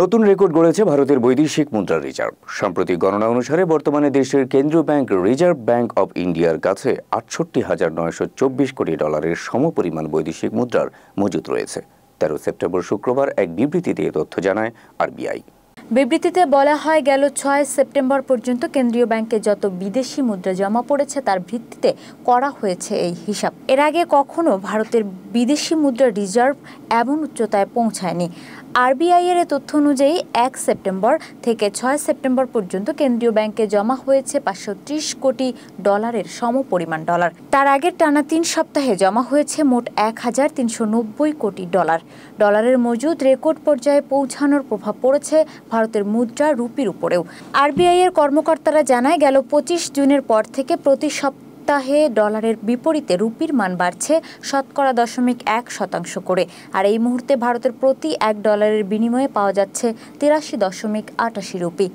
নতুন রেকর্ড গড়েছে ভারতের বৈদেশিক মুদ্রা রিজার্ভ সম্প্রতি গণনা অনুসারে বর্তমানে দেশের কেন্দ্রীয় ব্যাংক রিজার্ভ ব্যাংক অব ইন্ডিয়ার কাছে আটষট্টি হাজার নয়শো চব্বিশ কোটি ডলারের সমপরিমাণ বৈদেশিক মুদ্রার মজুত রয়েছে তেরো সেপ্টেম্বর শুক্রবার এক বিবৃতিতে তথ্য জানায় আরবিআই বিবৃতিতে বলা হয় গেল ছয় সেপ্টেম্বর পর্যন্ত কেন্দ্রীয় ব্যাংকে যত বিদেশি মুদ্রা জমা পড়েছে তার ভিত্তিতে করা হয়েছে এই হিসাব এর আগে কখনো ভারতের বিদেশি মুদ্রা রিজার্ভ এমন উচ্চতায় পৌঁছায়নি আরবিআই এর তথ্য অনুযায়ী এক সেপ্টেম্বর থেকে ছয় সেপ্টেম্বর পর্যন্ত কেন্দ্রীয় ব্যাংকে জমা হয়েছে পাঁচশো কোটি ডলারের সমপরিমাণ ডলার তার আগের টানা তিন সপ্তাহে জমা হয়েছে মোট এক হাজার তিনশো কোটি ডলার ডলারের মজুদ রেকর্ড পর্যায়ে পৌঁছানোর প্রভাব পড়েছে ভারতের মুদ্রা রুপির উপরেও আরবিআই এর কর্মকর্তারা জানায় গেল পঁচিশ জুনের পর থেকে প্রতি সপ্তাহ সপ্তাহে ডলারের বিপরীতে রুপির মান বাড়ছে শতকরা দশমিক এক শতাংশ করে আর এই মুহূর্তে ভারতের প্রতি এক ডলারের বিনিময়ে পাওয়া যাচ্ছে তিরাশি দশমিক আটাশি রুপি